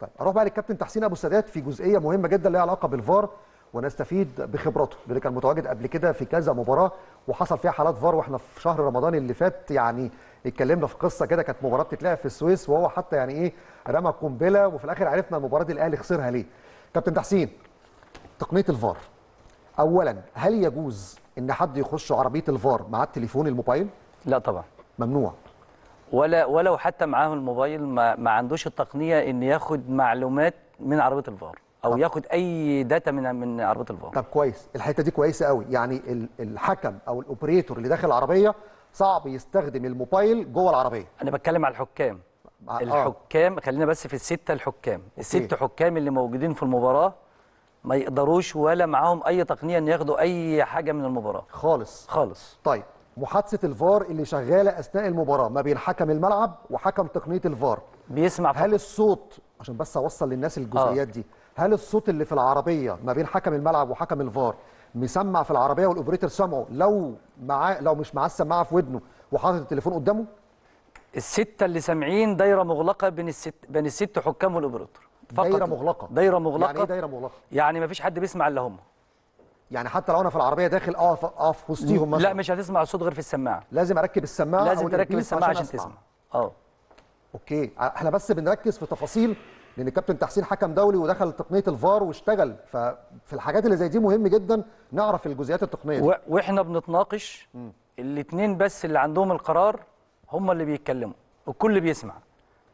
طيب اروح بقى للكابتن تحسين ابو السادات في جزئيه مهمه جدا ليها علاقه بالفار ونستفيد بخبرته اللي كان متواجد قبل كده في كذا مباراه وحصل فيها حالات فار واحنا في شهر رمضان اللي فات يعني اتكلمنا في قصه كده كانت مباراه بتتلعب في السويس وهو حتى يعني ايه رمى قنبله وفي الاخر عرفنا المباراه دي الاهلي خسرها ليه. كابتن تحسين تقنيه الفار اولا هل يجوز ان حد يخش عربيه الفار مع التليفون الموبايل؟ لا طبعا ممنوع ولا ولو حتى معاه الموبايل ما, ما عندوش التقنيه ان ياخد معلومات من عربيه الفار او طب. ياخد اي داتا من من عربيه الفار طب كويس الحته دي كويسه قوي يعني الحكم او الاوبريتور اللي داخل العربيه صعب يستخدم الموبايل جوه العربيه انا بتكلم على الحكام آه. الحكام خلينا بس في السته الحكام الست حكام اللي موجودين في المباراه ما يقدروش ولا معاهم اي تقنيه ان ياخدوا اي حاجه من المباراه خالص خالص طيب محادثه الفار اللي شغاله اثناء المباراه ما بين حكم الملعب وحكم تقنيه الفار بيسمع فقط. هل الصوت عشان بس اوصل للناس الجزئيات آه. دي هل الصوت اللي في العربيه ما بين حكم الملعب وحكم الفار مسمع في العربيه والاوبريتور سامعه لو معاه لو مش معاه السماعه في ودنه وحاطط التليفون قدامه السته اللي سامعين دايره مغلقه بين الست بين الست حكام والاوبريتور فقط دايره مغلقه دايره مغلقه يعني ايه دايره مغلقه يعني ما فيش حد بيسمع الا هم يعني حتى لو انا في العربيه داخل اقف اقف وسطيهم مثلا لا مش هتسمع الصوت غير في السماعه لازم اركب السماعه لازم تركب السماعه عشان, عشان تسمع اه اوكي احنا بس بنركز في تفاصيل لان الكابتن تحسين حكم دولي ودخل تقنيه الفار واشتغل ففي الحاجات اللي زي دي مهم جدا نعرف الجزئيات التقنيه و... واحنا بنتناقش الاثنين بس اللي عندهم القرار هم اللي بيتكلموا والكل بيسمع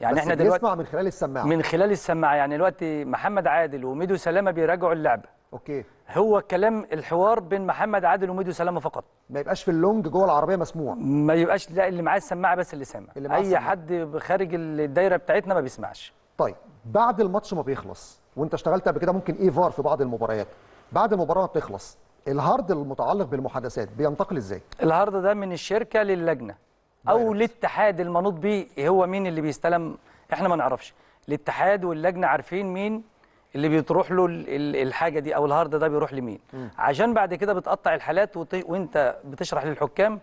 يعني بس احنا دلوقتي بيسمع من خلال السماعه من خلال السماعه يعني دلوقتي محمد عادل وميدو سلامه بيراجعوا اللعبه اوكي هو كلام الحوار بين محمد عادل وميدو سلامه فقط ما يبقاش في اللونج جوه العربيه مسموع ما يبقاش لا اللي معاه السماعه بس اللي سامع اللي اي السماعة. حد خارج الدايره بتاعتنا ما بيسمعش طيب بعد الماتش ما بيخلص وانت اشتغلت قبل كده ممكن ايه فار في بعض المباريات بعد المباراه ما بتخلص الهارد المتعلق بالمحادثات بينتقل ازاي الهارد ده من الشركه للجنه او الاتحاد المنوط به هو مين اللي بيستلم احنا ما نعرفش الاتحاد واللجنه عارفين مين اللي بتروح له الحاجه دي او الهارد ده بيروح لمين عشان بعد كده بتقطع الحالات وت... وانت بتشرح للحكام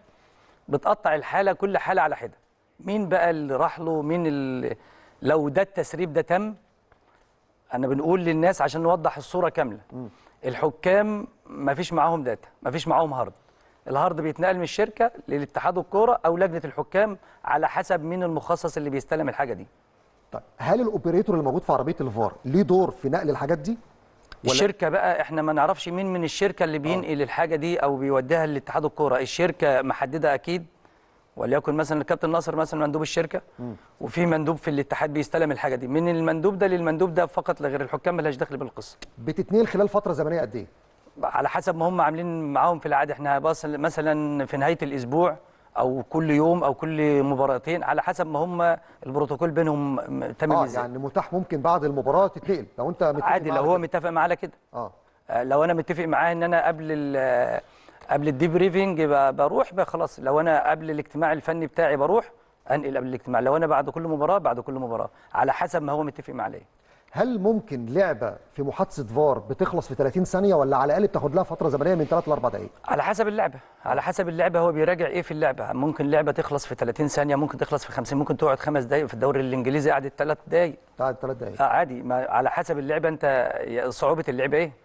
بتقطع الحاله كل حاله على حده مين بقى اللي راح له مين ال... لو ده التسريب ده تم انا بنقول للناس عشان نوضح الصوره كامله م. الحكام ما فيش معاهم داتا ما فيش معاهم هارد الهارد بيتنقل من الشركه للاتحاد الكوره او لجنه الحكام على حسب مين المخصص اللي بيستلم الحاجه دي طيب هل الاوبريتور اللي موجود في عربيه الفار ليه دور في نقل الحاجات دي الشركه بقى احنا ما نعرفش مين من الشركه اللي بينقل آه. الحاجه دي او بيوديها لاتحاد الكوره الشركه محدده اكيد وليكن مثلا الكابتن ناصر مثلا مندوب الشركه وفي مندوب في الاتحاد بيستلم الحاجه دي من المندوب ده للمندوب ده فقط لا غير الحكام مالهاش دخل بالقصه بتتنقل خلال فتره زمنيه قد ايه على حسب ما هم عاملين معاهم في العاده احنا مثلا في نهايه الاسبوع او كل يوم او كل مباراتين على حسب ما هم البروتوكول بينهم تمام آه، ازاي يعني متاح ممكن بعد المباراه تتنقل لو انت متفق عادي لو هو متفق معاه على كده آه. اه لو انا متفق معاه ان انا قبل قبل الديبريفنج بروح خلاص لو انا قبل الاجتماع الفني بتاعي بروح انقل قبل الاجتماع لو انا بعد كل مباراه بعد كل مباراه على حسب ما هو متفق معاه هل ممكن لعبه في محادثه فار بتخلص في 30 ثانيه ولا على الاقل بتاخد لها فتره زمنيه من 3 ل 4 دقائق على حسب اللعبه على حسب اللعبه هو بيراجع ايه في اللعبه ممكن لعبه تخلص في 30 ثانيه ممكن تخلص في 50 ممكن تقعد خمس دقائق في الدوري الانجليزي قعدت 3 دقائق قعدت 3 دقائق آه عادي ما على حسب اللعبه انت صعوبه اللعبه ايه